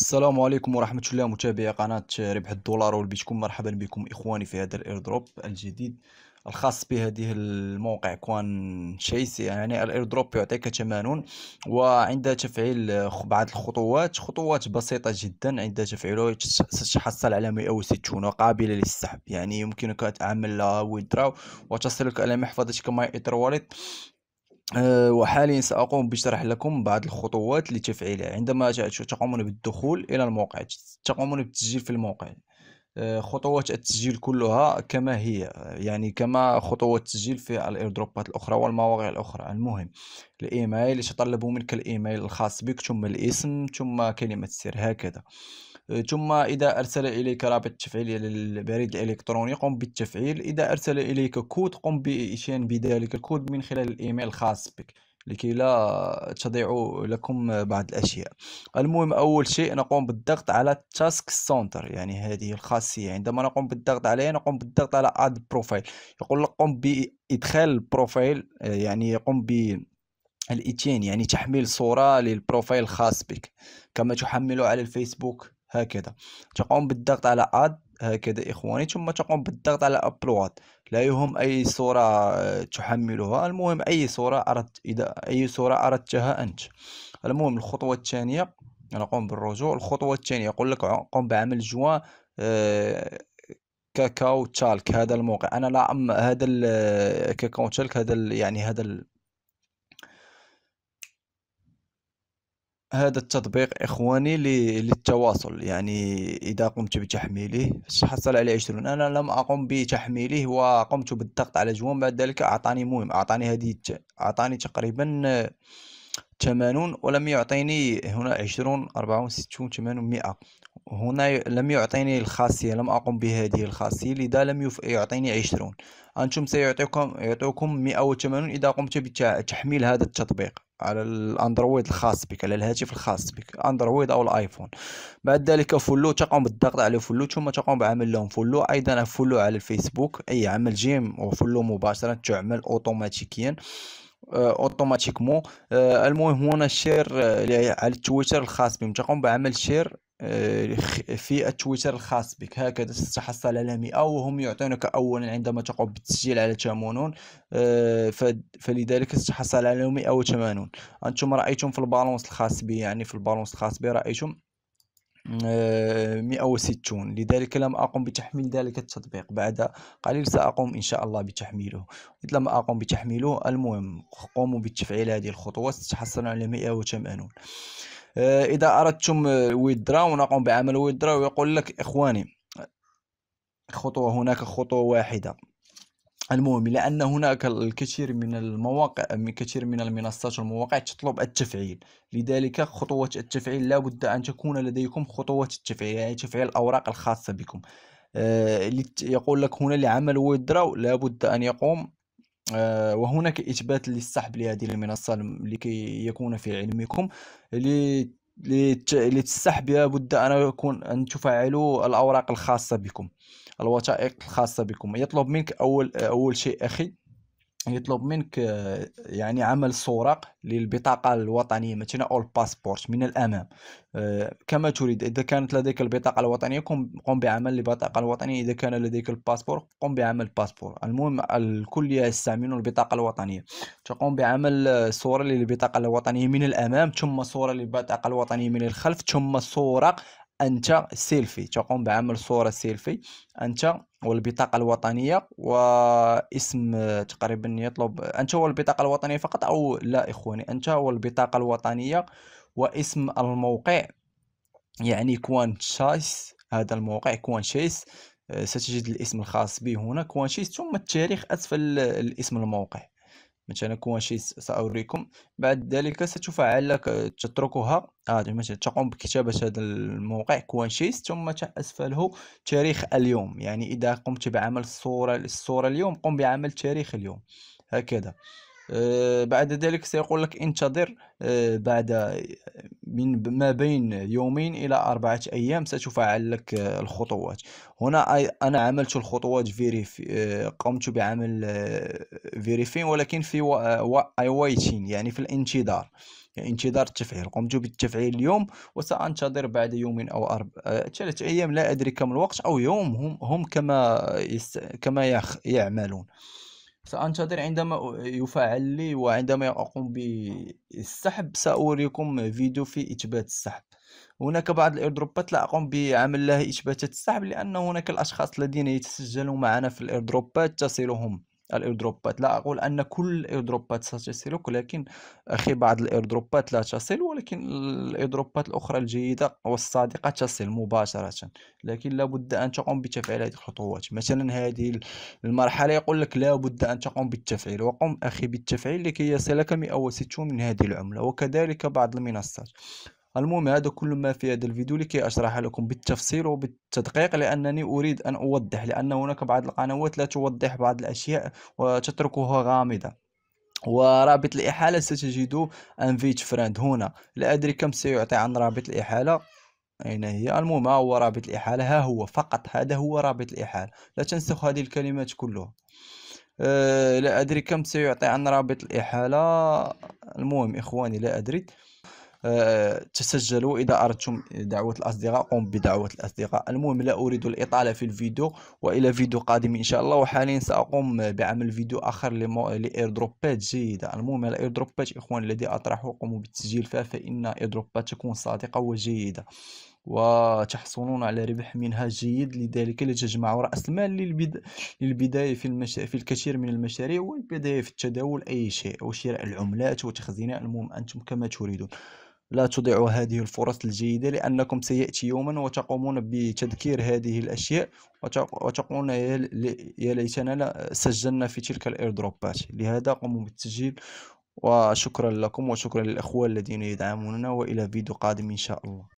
السلام عليكم ورحمة الله متابعي قناة ربح الدولار والبيتكوين مرحبا بكم إخواني في هذا الايردروب الجديد الخاص بهذه الموقع كوان شيس يعني الايردروب يعطيك تمانون وعند تفعيل بعض الخطوات خطوات بسيطة جدا عند تفعيله ستحصل على 160 قابلة للسحب يعني يمكنك تعمل ويدرا وتصلك إلى محفظتك ماي ايتر واليت آه، وحاليا سأقوم بشرح لكم بعض الخطوات لتفعيلها عندما تقومون بالدخول إلى الموقع تقومون بالتسجيل في الموقع آه، خطوات التسجيل كلها كما هي يعني كما خطوات التسجيل في الايردروبات الاخرى والمواقع الاخرى المهم الايميل يتطلب منك الايميل الخاص بك ثم الاسم ثم كلمه السر هكذا آه، ثم إذا أرسل إليك رابط التفعيل للبريد الإلكتروني قم بالتفعيل إذا أرسل إليك كود قم بإشان بذلك الكود من خلال الإيميل الخاص بك لكي لا تضيع لكم بعض الأشياء المهم أول شيء نقوم بالضغط على تاسك سونتر يعني هذه الخاصية عندما نقوم بالضغط عليها نقوم بالضغط على اد بروفايل يقول لك قم بإدخال البروفايل آه، يعني يقوم ب الإتين يعني تحميل صورة للبروفايل الخاص بك كما تحمله على الفيسبوك هكذا تقوم بالضغط على اد هكذا اخواني ثم تقوم بالضغط على ابلود لا يهم اي صورة آه، تحملها المهم اي صورة اردت اذا اي صورة اردتها انت المهم الخطوة الثانية نقوم بالرجوع الخطوة الثانية يقول لك قم بعمل جوا آه، كاكاو تشالك هذا الموقع انا لا أم هذا آه، كاكاو تشالك هذا يعني هذا هذا التطبيق اخواني للتواصل يعني اذا قمت بتحميله حصل على 20 انا لم اقم بتحميله وقمت بالضغط على جوان بعد ذلك اعطاني مهم اعطاني هذه اعطاني تقريبا 80 ولم يعطيني هنا 20 40 60 80 100 هنا لم يعطيني الخاصية لم أقم بهذه الخاصية لذا لم يعطيني 20 أنتم سيعطيكم يعطيكم 180 إذا قمت بتحميل هذا التطبيق على الاندرويد الخاص بك على الهاتف الخاص بك اندرويد او الايفون بعد ذلك فولو تقوم بالضغط على فولو ثم تقوم بعمل لهم فولو ايضا فولو على الفيسبوك اي عمل جيم وفولو مباشره تعمل اوتوماتيكيا اوتوماتيكمون آه، آه، المهم هنا الشير آه، على التويتر الخاص بهم تقوم بعمل شير آه، في التويتر الخاص بك هكذا ستحصل على 100 وهم يعطونك اولا عندما تقوم بالتسجيل على تامونون آه، فلذلك ستحصل على 180 انتم رايتم في البالونس الخاص بي يعني في البالونس الخاص بي رايتم 160 آه، لذلك لم أقم بتحميل ذلك التطبيق بعد قليل سأقوم إن شاء الله بتحميله إذ لم أقم بتحميله المهم قوموا بتفعيل هذه الخطوة ستحصلون على 180 آه، اذا اردتم ويدرا آه، نقوم بعمل ويدرا يقول لك اخواني خطوه هناك خطوه واحده المهم لان هناك الكثير من المواقع من كثير من المنصات والمواقع تطلب التفعيل لذلك خطوه التفعيل لا بد ان تكون لديكم خطوه التفعيل يعني تفعيل الاوراق الخاصه بكم آه، يقول لك هنا لعمل لا لابد ان يقوم آه، وهناك إثبات للسحب لهذه المنصة لكي يكون في علمكم للسحب لابد أن يكون أن تفعلوا الأوراق الخاصة بكم الوثائق الخاصة بكم يطلب منك أول أول شيء أخي يطلب منك يعني عمل صورق للبطاقة الوطنية مثلا أو الباسبورت من الأمام آه، كما تريد إذا كانت لديك البطاقة الوطنية قم بعمل البطاقة الوطنية إذا كان لديك الباسبور قم بعمل الباسبور المهم الكل يستعملون البطاقة الوطنية تقوم بعمل آه، صورة للبطاقة الوطنية من الأمام ثم صورة للبطاقة الوطنية من الخلف ثم صورة أنت سيلفي تقوم بعمل صورة سيلفي أنت والبطاقة الوطنية واسم تقريبا يطلب أنت والبطاقة الوطنية فقط أو لا إخواني أنت والبطاقة الوطنية واسم الموقع يعني كوان شايس هذا الموقع كوان شايس آه، ستجد الاسم الخاص به هنا كوان شايس ثم التاريخ أسفل الاسم الموقع مثلا كون شي ساوريكم بعد ذلك ستفعل لك تتركها آه مثلا تقوم بكتابة هذا الموقع كوانشيس ثم أسفله تاريخ اليوم يعني إذا قمت بعمل الصورة الصورة اليوم قم بعمل تاريخ اليوم هكذا آه، بعد ذلك سيقول لك انتظر آه، بعد آه، من ما بين يومين إلى أربعة أيام ستفعل لك الخطوات هنا أنا عملت الخطوات فيريفي قمت بعمل فيريفين ولكن في أي ويتين يعني في الانتظار يعني انتظار التفعيل قمت بالتفعيل اليوم وسأنتظر بعد يوم أو اربع ثلاثة أيام لا أدري كم الوقت أو يوم هم, هم كما, كما يخ... يعملون سأنتظر عندما يفعل لي وعندما أقوم بالسحب سأريكم فيديو في إثبات السحب هناك بعض الايردروبات لا أقوم بعمل لها إثبات السحب لأن هناك الأشخاص الذين يتسجلون معنا في الايردروبات تصلهم الايردروبات لا اقول ان كل الايردروبات ستصلك ولكن اخي بعض الايردروبات لا تصل ولكن الايردروبات الاخرى الجيده والصادقه تصل مباشره لكن لابد ان تقوم بتفعيل هذه الخطوات مثلا هذه المرحله يقول لك لابد ان تقوم بالتفعيل وقم اخي بالتفعيل لكي يصلك 160 من هذه العمله وكذلك بعض المنصات المهم هذا كل ما في هذا الفيديو لكي أشرح لكم بالتفصيل وبالتدقيق لأنني أريد أن أوضح لأن هناك بعض القنوات لا توضح بعض الأشياء وتتركها غامضة ورابط الإحالة ستجد انفيت فريند هنا لا أدري كم سيعطي عن رابط الإحالة أين هي المهم هو رابط الإحالة ها هو فقط هذا هو رابط الإحالة لا تنسخ هذه الكلمات كلها أه لا أدري كم سيعطي عن رابط الإحالة المهم إخواني لا أدري تسجلوا إذا أردتم دعوة الأصدقاء قم بدعوة الأصدقاء المهم لا أريد الإطالة في الفيديو وإلى فيديو قادم إن شاء الله وحاليا سأقوم بعمل فيديو آخر لإيردروبات جيدة المهم الإيردروبات إخوان الذي أطرحه قوموا بالتسجيل فيها فإن إيردروبات تكون صادقة وجيدة وتحصلون على ربح منها جيد لذلك لتجمعوا رأس المال للبدا... للبداية في, المش... في الكثير من المشاريع والبداية في التداول أي شيء وشراء العملات وتخزينها المهم أنتم كما تريدون لا تضيعوا هذه الفرص الجيدة لأنكم سيأتي يوما وتقومون بتذكير هذه الأشياء وتقولون يا ليتنا سجلنا في تلك الإيردروبات لهذا قوموا بالتسجيل وشكرا لكم وشكرا للأخوة الذين يدعموننا وإلى فيديو قادم إن شاء الله